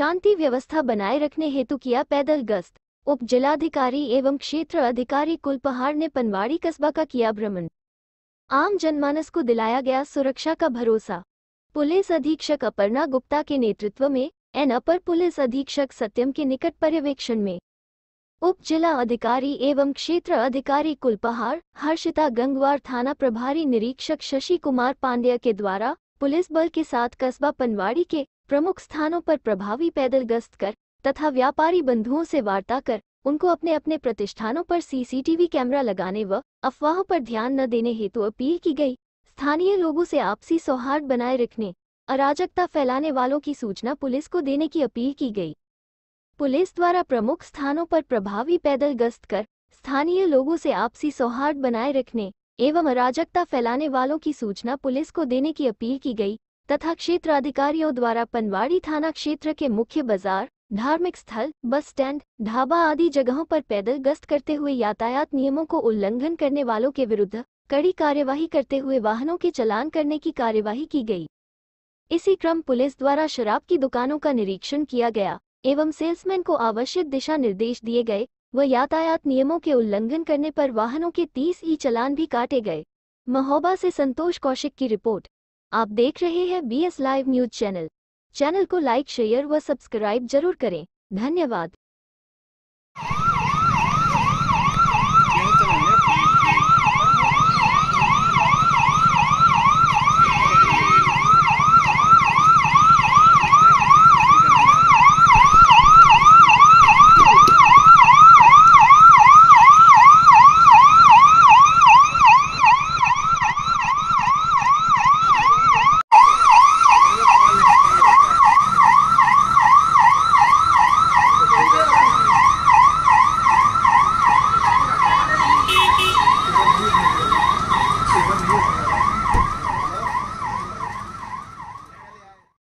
शांति व्यवस्था बनाए रखने हेतु किया पैदल गश्त उप जिलाधिकारी एवं क्षेत्र अधिकारी कुलपहाड़ ने पनवाड़ी कस्बा का किया भ्रमण आम जनमानस को दिलाया गया सुरक्षा का भरोसा पुलिस अधीक्षक अपर्णा गुप्ता के नेतृत्व में एन अपर पुलिस अधीक्षक सत्यम के निकट पर्यवेक्षण में उप जिला अधिकारी एवं क्षेत्र अधिकारी कुलपहाड़ हर्षिता गंगवार थाना प्रभारी निरीक्षक शशि कुमार पांड्या के द्वारा पुलिस बल के साथ कस्बा पनवाड़ी के प्रमुख स्थानों पर प्रभावी पैदल गश्त कर तथा व्यापारी बंधुओं से वार्ता कर उनको अपने अपने प्रतिष्ठानों पर सीसीटीवी कैमरा लगाने व अफवाहों पर ध्यान न देने हेतु अपील की गई स्थानीय लोगों से आपसी सौहार्द बनाए रखने अराजकता फैलाने वालों की सूचना पुलिस को देने की अपील की गई पुलिस द्वारा प्रमुख स्थानों पर प्रभावी पैदल गश्त कर स्थानीय लोगों से आपसी सौहार्द बनाए रखने एवं अराजकता फैलाने वालों की सूचना पुलिस को देने की अपील की गई तथा क्षेत्र अधिकारियों द्वारा पनवाड़ी थाना क्षेत्र के मुख्य बाजार धार्मिक स्थल बस स्टैंड ढाबा आदि जगहों पर पैदल गश्त करते हुए यातायात नियमों को उल्लंघन करने वालों के विरुद्ध कड़ी कार्यवाही करते हुए वाहनों के चलान करने की कार्यवाही की गई इसी क्रम पुलिस द्वारा शराब की दुकानों का निरीक्षण किया गया एवं सेल्समैन को आवश्यक दिशा निर्देश दिए गए व यातायात नियमों के उल्लंघन करने पर वाहनों के तीस ई चलान भी काटे गए महोबा से संतोष कौशिक की रिपोर्ट आप देख रहे हैं B S live news channel channel को लाइक शेयर व सब्सक्राइब जरूर करें धन्यवाद